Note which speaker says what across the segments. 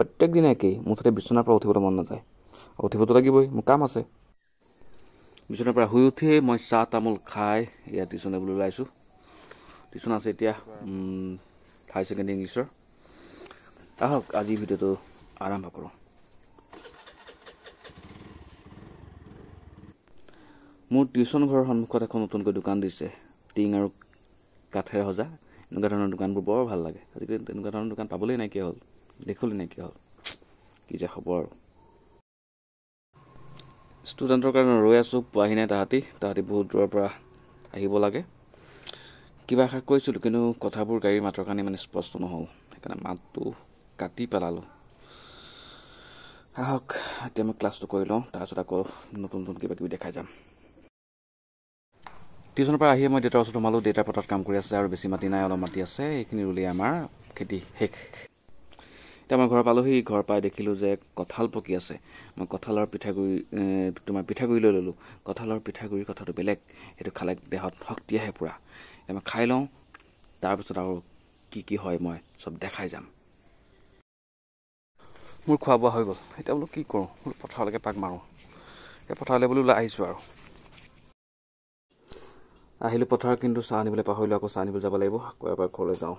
Speaker 1: প্ৰত্যেক দিনাই একেই মোৰ তাতে বিচনাৰ পৰা উঠিবলৈ মন নাযায় আৰু উঠিবতো লাগিবই মোৰ কাম আছে বিচনাৰ পৰা শুই উঠিয়ে মই চাহ তামোল খাই ইয়াত টিউচন লেবলৈ ওলাইছোঁ টিউচন আছে এতিয়া হায়াৰ ছেকেণ্ডেৰী ইংলিছৰ আহক আজি ভিডিঅ'টো আৰম্ভ কৰোঁ মোৰ টিউচন ঘৰৰ সন্মুখত এখন নতুনকৈ দোকান দিছে টিং আৰু কাঠেৰে সজা এনেকুৱা ধৰণৰ দোকানবোৰ বৰ ভাল লাগে আজিকালি তেনেকুৱা ধৰণৰ দোকান পাবলৈ নাইকিয়া হ'ল দেখিলোঁ নাইকিয়া হ'ল কি যে হ'ব আৰু ষ্টুডেণ্টৰ কাৰণে ৰৈ আছোঁ পোৱাহি নাই তাহাঁতি তাহাঁতি বহুত দূৰৰ পৰা আহিব লাগে কিবা আশা কৈছিলোঁ কিন্তু কথাবোৰ গাড়ীৰ মাতৰ কাৰণে ইমান স্পষ্ট নহ'ল সেইকাৰণে মাতটো কাটি পেলালোঁ আহক এতিয়া মই ক্লাছটো কৰি লওঁ তাৰপিছত আকৌ নতুন নতুন কিবা কিবি দেখাই যাম টিউশ্যনৰ পৰা আহিয়ে মই দেউতাৰ ওচৰত সোমালোঁ দেউতাৰ পথাৰত কাম কৰি আছে আৰু বেছি মাটি নাই অলপ মাটি আছে এইখিনি ৰুলেই আমাৰ খেতি শেষ তেতিয়া মই ঘৰ পালোহি ঘৰ পাই দেখিলোঁ যে কঁঠাল পকি আছে মই কঁঠালৰ পিঠাগুড়ি তোমাৰ পিঠাগুড়ি লৈ ল'লোঁ কঁঠালৰ পিঠাগুড়িৰ কথাটো বেলেগ সেইটো খালে দেহত শক্তি আহে পূৰা এতিয়া মই খাই লওঁ তাৰপিছত আৰু কি কি হয় মই চব দেখাই যাম মোৰ খোৱা বোৱা হৈ গ'ল এতিয়া বোলো কি কৰোঁ বোলো পথাৰলৈকে পাক মাৰোঁ এতিয়া পথাৰলৈ বুলি ওলাই আহিছোঁ আৰু আহিলোঁ পথাৰ কিন্তু চাহ আনিবলৈ পাহৰিলোঁ আকৌ চাহ আনিবলৈ যাব লাগিব আকৌ এবাৰ ঘৰলৈ যাওঁ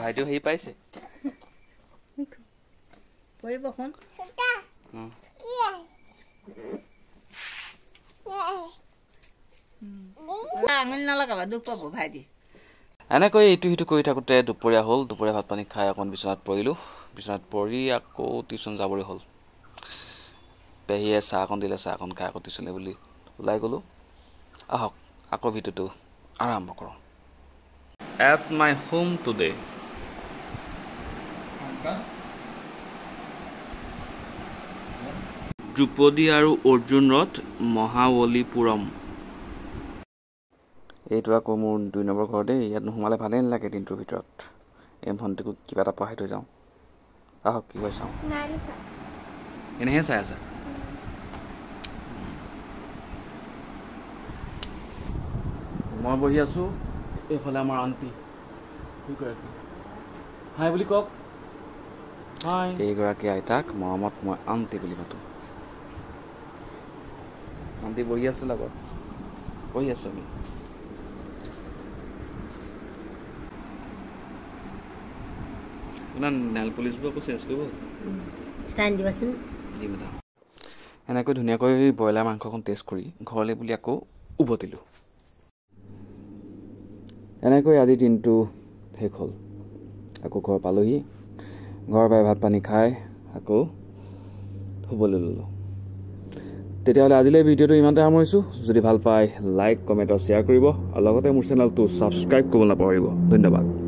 Speaker 1: ভাইটো হেৰি পাইছে এনেকৈ ইটো সিটো কৰি থাকোঁতে দুপৰীয়া হ'ল দুপৰীয়া ভাত পানী খাই অকণ বিচনাত পৰিলোঁ বিচনাত পৰি আকৌ টিউশ্যন যাবলৈ হ'ল পেহীয়ে চাহ অকণ দিলে চাহ অকণ খাই আকৌ টিউশ্যনে বুলি ওলাই গ'লোঁ আহক আকৌ ভিডিঅ'টো আৰম্ভ কৰোঁ at my home today? Drupadi aru Arjun Roth Mahawali Puram. এইটো আকৌ মোৰ দুই নম্বৰ ঘৰ দেই ইয়াত নোসোমালে ভালেই নালাগে দিনটোৰ ভিতৰত এই ভণ্টিকো কিবা এটা পঢ়াই থৈ যাওঁ আহক কি কৈ চাওঁ এনেহে চাই আছা মই বহি আছোঁ এইফালে আমাৰ আণ্টি হাই বুলি কওক হাই এইগৰাকী আইতাক মৰমত মই আণ্টি বুলি মাতো আণ্টি বহি আছে লগত বহি আছোঁ আমি এনেকৈ ধুনীয়াকৈ ব্ৰইলাৰ মাংসকণ টেষ্ট কৰি ঘৰলৈ বুলি আকৌ উভতিলোঁ এনেকৈ আজি দিনটো শেষ হ'ল আকৌ ঘৰ পালোহি ঘৰৰ পৰাই ভাত পানী খাই আকৌ শুবলৈ ল'লোঁ তেতিয়াহ'লে আজিলৈ ভিডিঅ'টো ইমানতে সামৰিছোঁ যদি ভাল পায় লাইক কমেণ্ট আৰু শ্বেয়াৰ কৰিব আৰু লগতে মোৰ চেনেলটো ছাবস্ক্ৰাইব কৰিব নাপাহৰিব ধন্যবাদ